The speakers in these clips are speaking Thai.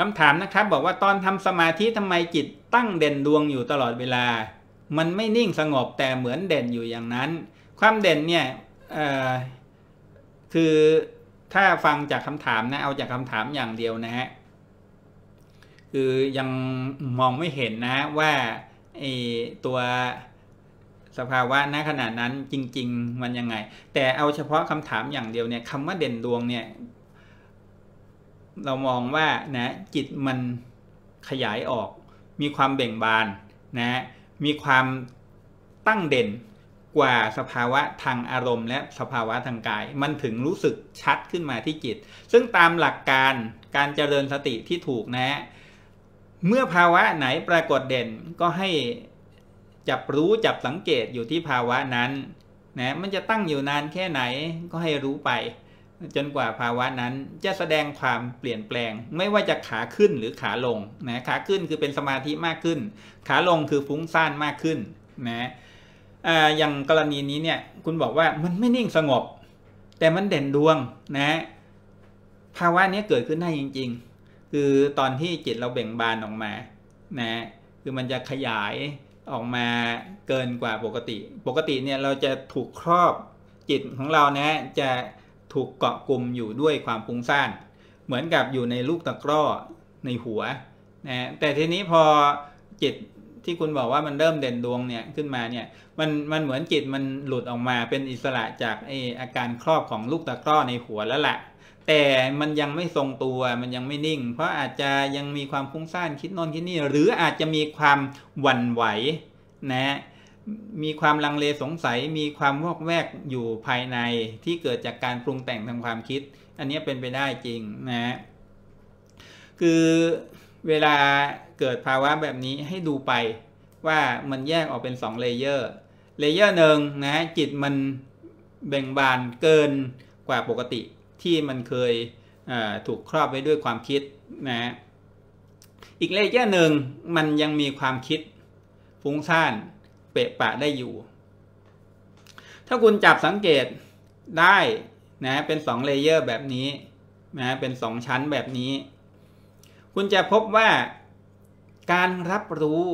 คำถามนะครับบอกว่าตอนทำสมาธิทำไมจิตตั้งเด่นดวงอยู่ตลอดเวลา มันไม่นิ่งสงบแต่เหมือนเด่นอยู่อย่างนั้น ความเด่นเนี่ยคือถ้าฟังจากคำถามนะเอาจากคำถามอย่างเดียวนะฮะ คือยังมองไม่เห็นนะว่าตัวสภาวะณขณะนั้นจริง ๆ มันยังไง แต่เอาเฉพาะคำถามอย่างเดียวเนี่ยคำว่าเด่นดวงเนี่ยเรามองว่านะจิตมันขยายออก มีความเบ่งบานนะมีความตั้งเด่นกว่าสภาวะทางอารมณ์ และสภาวะทางกาย มันถึงรู้สึกชัดขึ้นมาที่จิต ซึ่งตามหลักการการเจริญสติที่ถูกนะ เมื่อภาวะไหนปรากฏเด่นก็ให้จับรู้จับสังเกตอยู่ที่ภาวะนั้นนะมันจะตั้งอยู่นานแค่ไหนก็ให้รู้ไปจนกว่าภาวะนั้นจะแสดงความเปลี่ยนแปลงไม่ว่าจะขาขึ้นหรือขาลงนะขาขึ้นคือเป็นสมาธิมากขึ้น ขาลงคือฟุ้งซ่านมากขึ้นนะอย่างกรณีนี้เนี่ยคุณบอกว่ามันไม่นิ่งสงบ แต่มันเด่นดวงนะ ภาวะนี้เกิดขึ้นได้จริง ๆ คือตอนที่จิตเราเบ่งบานออกมานะคือมันจะขยายออกมาเกินกว่าปกติ ปกติเนี่ยเราจะถูกครอบจิตของเรานะจะถูกเกาะกลุ่มอยู่ด้วยความปุ้งซ่าน เหมือนกับอยู่ในลูกตะกร้อในหัวนะแต่ทีนี้พอจิตที่คุณบอกว่ามันเริ่มเด่นดวงเนี่ยขึ้นมาเนี่ยมันมันเหมือนจิตมันหลุดออกมาเป็นอิสระจากไออาการครอบของลูกตะกร้อในหัวแล้วแหละแต่มันยังไม่ทรงตัวมันยังไม่นิ่ง เพราะอาจจะยังมีความฟุ้งซ่านคิดนอนคิดนี่หรืออาจจะมีความหวั่นไหวนะมีความลังเลสงสัยมีความวอกแวกอยู่ภายในที่เกิดจากการปรุงแต่งทางความคิด อันนี้เป็นไปได้จริงนะคือเวลาเกิดภาวะแบบนี้ให้ดูไปว่ามันแยกออกเป็น2เลเยอร์เลเยอร์หนึ่งนะจิตมันเบ่งบานเกินกว่าปกติที่มันเคยถูกครอบไว้ด้วยความคิดนะอีกเลเยอร์หนึ่งมันยังมีความคิดฟุ้งซ่านเปะปะได้อยู่ ถ้าคุณจับสังเกตได้นะเป็นสองเลเยอร์แบบนี้นะเป็นสองชั้นแบบนี้ คุณจะพบว่าการรับรู้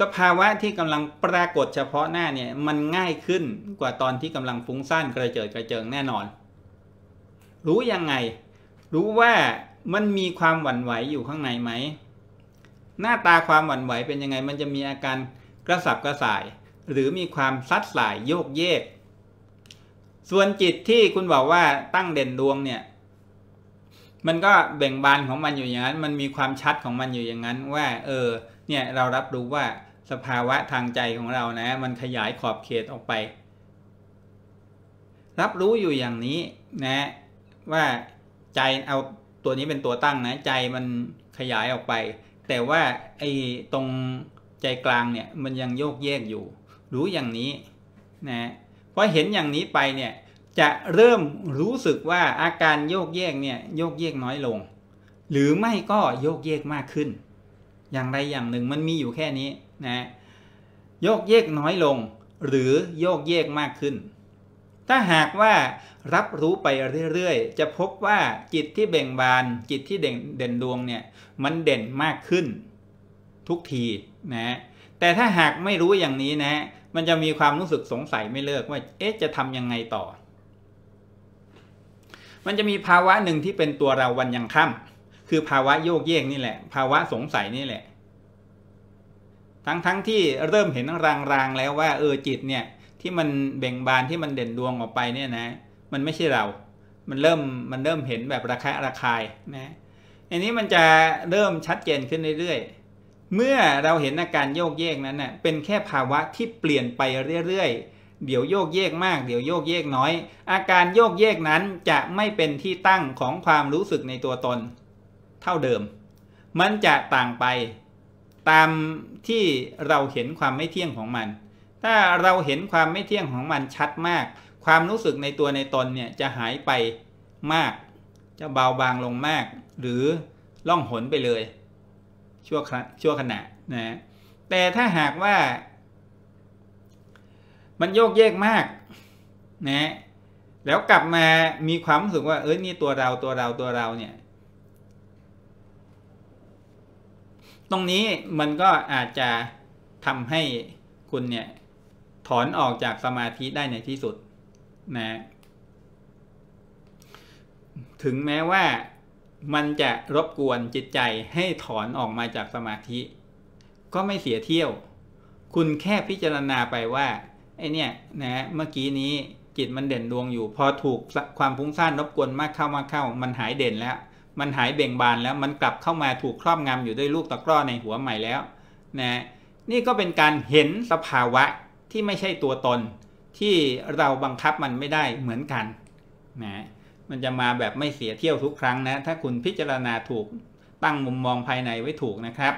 สภาวะที่กำลังปรากฏเฉพาะหน้าเนี่ยมันง่ายขึ้นกว่าตอนที่กำลังฟุ้งซ่านกระเจิดกระเจิงแน่นอน รู้ยังไง รู้ว่ามันมีความหวั่นไหวอยู่ข้างในไหม หน้าตาความหวั่นไหวเป็นยังไงมันจะมีอาการกระสับกระส่าย หรือมีความซัดสายโยกเยก ส่วนจิตที่คุณบอกว่าตั้งเด่นดวงเนี่ย มันก็แบ่งบานของมันอยู่อย่างนั้น มันมีความชัดของมันอยู่อย่างนั้นว่าเออเนี่ยเรารับรู้ว่าสภาวะทางใจของเรานะ มันขยายขอบเขตออกไป รับรู้อยู่อย่างนี้นะ ว่าใจเอาตัวนี้เป็นตัวตั้งนะ ใจมันขยายออกไป แต่ว่าไอ้ตรงใจกลางเนี่ยมันยังโยกแยกอยู่ รู้อย่างนี้นะพอเห็นอย่างนี้ไปเนี่ยจะเริ่มรู้สึกว่าอาการโยกแยกเนี่ยโยกแยกน้อยลง หรือไม่ก็โยกแยกมากขึ้น อย่างไรอย่างหนึ่งมันมีอยู่แค่นี้นะโยกแยกน้อยลง หรือโยกแยกมากขึ้น ถ้าหากว่ารับรู้ไปเรื่อยๆจะพบว่าจิตที่เบ่งบานจิตที่เด่นดวงเนี่ยมันเด่นมากขึ้นทุกทีนะ แต่ถ้าหากไม่รู้อย่างนี้นะ มันจะมีความรู้สึกสงสัยไม่เลิกว่า เอ๊ะ จะทำยังไงต่อ มันจะมีภาวะหนึ่งที่เป็นตัวเราวันยังค่ำคือภาวะโยกเยกนี่แหละ ภาวะสงสัยนี่แหละ ทั้งทั้งที่เริ่มเห็นรางๆแล้วว่า เออจิต เนี่ย ที่มันเบ่งบานที่มันเด่นดวงออกไปเนี่ยนะ มันไม่ใช่เรา มันเริ่ม มันเริ่มเห็นแบบระคะระคายนะ อันนี้มันจะเริ่มชัดเจนขึ้นเรื่อยๆเมื่อเราเห็นอาการโยกเยกนั้นเน่ะเป็นแค่ภาวะที่เปลี่ยนไปเรื่อยๆ เดี๋ยวโยกเยกมาก เดี๋ยวโยกเยกน้อย อาการโยกเยกนั้นจะไม่เป็นที่ตั้งของความรู้สึกในตัวตนเท่าเดิม มันจะต่างไป ตามที่เราเห็นความไม่เที่ยงของมัน ถ้าเราเห็นความไม่เที่ยงของมันชัดมาก ความรู้สึกในตัวในตนเนี่ยจะหายไปมาก จะเบาบางลงมาก หรือล่องหนไปเลยชั่วชั่วขณะนะ แต่ถ้าหากว่ามันโยกเยกมาก นะ แล้วกลับมามีความรู้สึกว่า เอ้ยนี่ตัวเราตัวเราตัวเราเนี่ย ตรงนี้มันก็อาจจะทำให้คุณเนี่ยถอนออกจากสมาธิได้ในที่สุด นะ ถึงแม้ว่ามันจะรบกวนจิตใจให้ถอนออกมาจากสมาธิ ก็ไม่เสียเที่ยว คุณแค่พิจารณาไปว่าไอเนี่ย นะ เมื่อกี้นี้จิตมันเด่นดวงอยู่ พอถูกความฟุ้งซ่านรบกวนมากเข้ามากเข้า มันหายเด่นแล้ว มันหายเบ่งบานแล้วมันกลับเข้ามาถูกครอบงำอยู่ด้วยลูกตะกร้อในหัวใหม่แล้ว นะ นี่ก็เป็นการเห็นสภาวะที่ไม่ใช่ตัวตนที่เราบังคับมันไม่ได้เหมือนกันนะมันจะมาแบบไม่เสียเที่ยวทุกครั้งนะ ถ้าคุณพิจารณาถูกตั้งมุมมองภายในไว้ถูกนะครับ